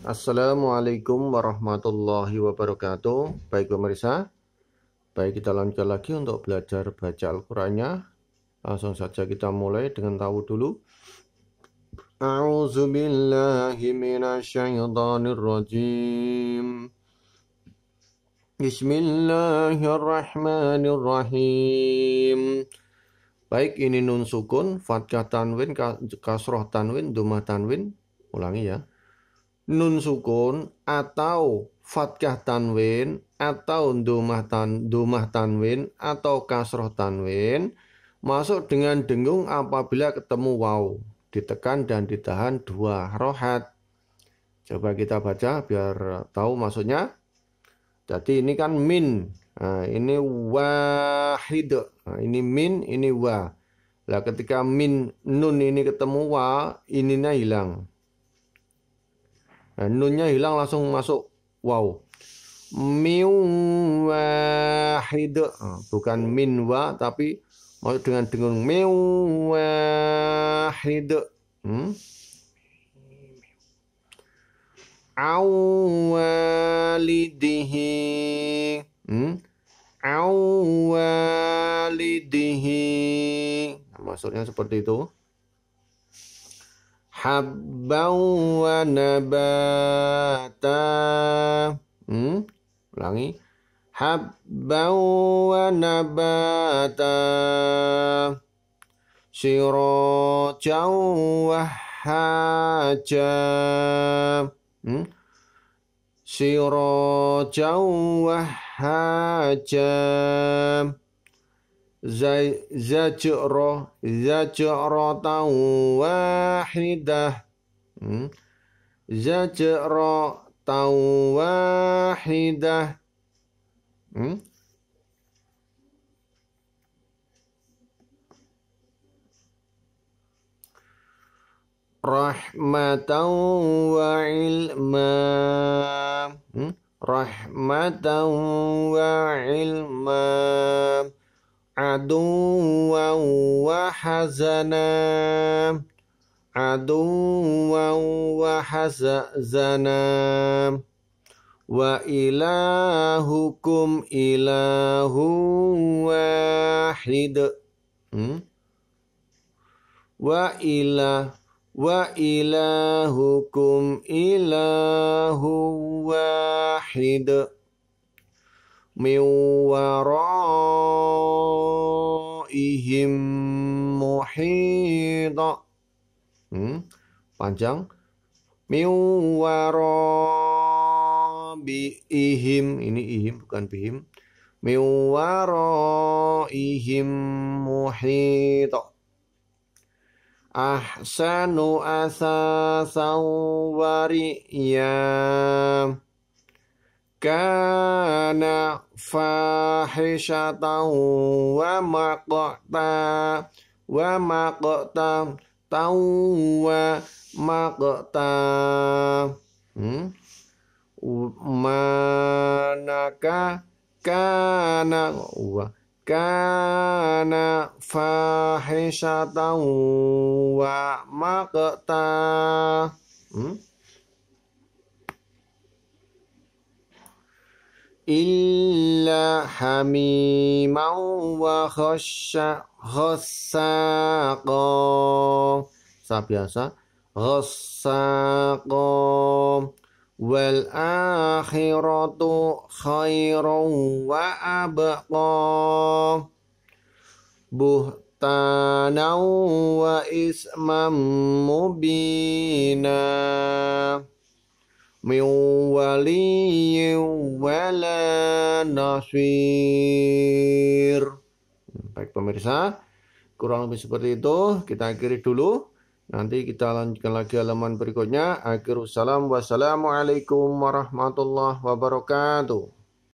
Assalamualaikum warahmatullahi wabarakatuh. Baik pemirsa, baik kita lanjut lagi untuk belajar baca Al-Qur'annya. Langsung saja kita mulai dengan tahu dulu. A'udzubillahiminasyaitanirrojim Bismillahirrahmanirrahim. Baik, ini nun sukun, fatkah tanwin, kasroh tanwin, dumah tanwin. Ulangi ya nun sukun atau fatkah tanwin atau domah tan domah tanwin atau kasroh tanwin masuk dengan dengung apabila ketemu waw ditekan dan ditahan dua rohat coba kita baca biar tahu maksudnya jadi ini kan min nah, ini wahid nah, ini min ini wa lah ketika min nun ini ketemu wa ininya hilang Nah, nunnya hilang langsung masuk wow. Miu wahid. Ah, bukan minwa tapi masuk dengan dengung miu wahid. Hmm? Awalidihi. Hmm? Awalidihi. Nah, maksudnya seperti itu habbau wa nabata hmm ulangi habbau wa nabata sirajau wa haja hmm? sirajau wa haja زجرة زجرة واحدة زجرة واحدة رحمة وعلما رحمة وعلما عدوا وحزنا عدوا وحزنا وإلهكم إله واحد وإله وإلهكم إله واحد من وراء wara'ihim muhida hmm? panjang min wara'ihim ini ihim bukan bihim min wara'ihim muhida ahsanu asasa wariyam كان فاحشة ومقتا ومقتا ومقتا منك كان كان فاحشة ومقتا illa hamimau wa khasya khasaqo Sa biasa khasaqo akhiratu khairan wa abqa buhtanau wa ismam mubina من ولي ولا نصير baik pemirsa kurang lebih seperti itu kita akhiri dulu nanti kita lanjutkan lagi halaman berikutnya akhirussalam wassalamualaikum warahmatullahi wabarakatuh